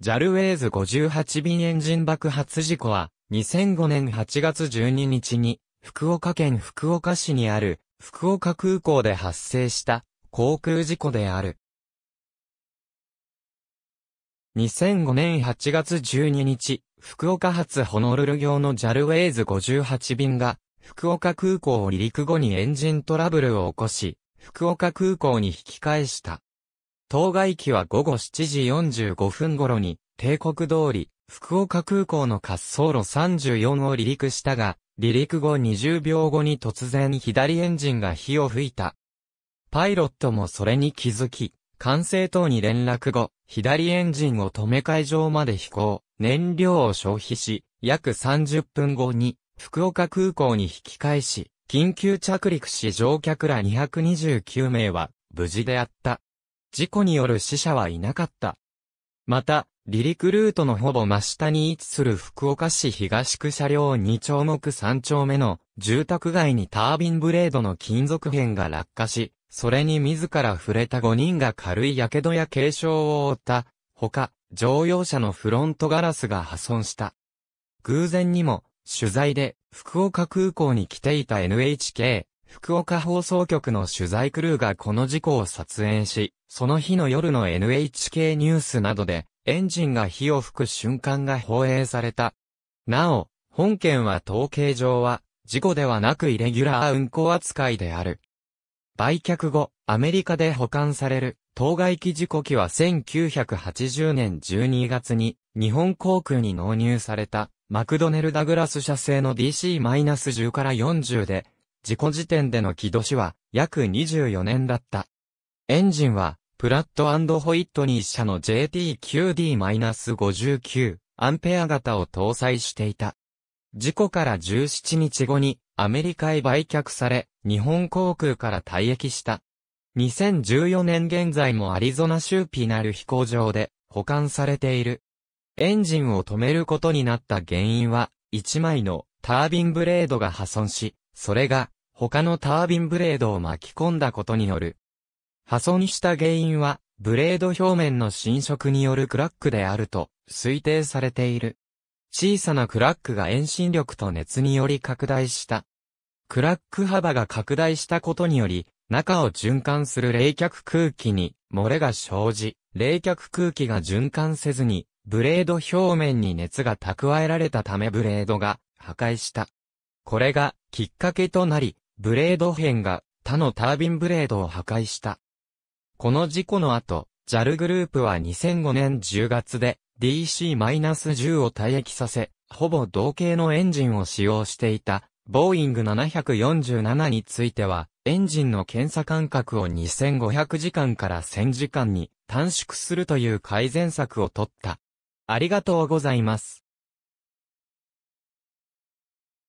ジャルウェイズ58便エンジン爆発事故は、2005年8月12日に、福岡県福岡市にある、福岡空港で発生した、航空事故である。2005年8月12日、福岡発ホノルル行のジャルウェイズ58便が、福岡空港を離陸後にエンジントラブルを起こし、福岡空港に引き返した。当該機は午後7時45分頃に、帝国通り、福岡空港の滑走路34を離陸したが、離陸後20秒後に突然左エンジンが火を吹いた。パイロットもそれに気づき、管制塔に連絡後、左エンジンを止め会場まで飛行、燃料を消費し、約30分後に、福岡空港に引き返し、緊急着陸し乗客ら229名は、無事であった。事故による死者はいなかった。また、離陸ルートのほぼ真下に位置する福岡市東区車両2丁目3丁目の住宅街にタービンブレードの金属片が落下し、それに自ら触れた5人が軽い火傷や軽傷を負った、ほか、乗用車のフロントガラスが破損した。偶然にも、取材で、福岡空港に来ていた NHK、福岡放送局の取材クルーがこの事故を撮影し、その日の夜の NHK ニュースなどで、エンジンが火を吹く瞬間が放映された。なお、本件は統計上は、事故ではなくイレギュラー運行扱いである。売却後、アメリカで保管される、当該機事故機は1980年12月に、日本航空に納入された、マクドネルダグラス社製の DC-10 から40で、事故時点での起動死は約24年だった。エンジンは、プラットホイットニー社の JT9D-59 アンペア型を搭載していた。事故から17日後にアメリカへ売却され、日本航空から退役した。2014年現在もアリゾナ州ピナル飛行場で保管されている。エンジンを止めることになった原因は、1枚のタービンブレードが破損し、それが他のタービンブレードを巻き込んだことによる。破損した原因は、ブレード表面の侵食によるクラックであると推定されている。小さなクラックが遠心力と熱により拡大した。クラック幅が拡大したことにより、中を循環する冷却空気に漏れが生じ、冷却空気が循環せずに、ブレード表面に熱が蓄えられたためブレードが破壊した。これがきっかけとなり、ブレード編が他のタービンブレードを破壊した。この事故の後、JAL グループは2005年10月で DC-10 を退役させ、ほぼ同型のエンジンを使用していた、ボーイング747については、エンジンの検査間隔を2500時間から1000時間に短縮するという改善策を取った。ありがとうございます。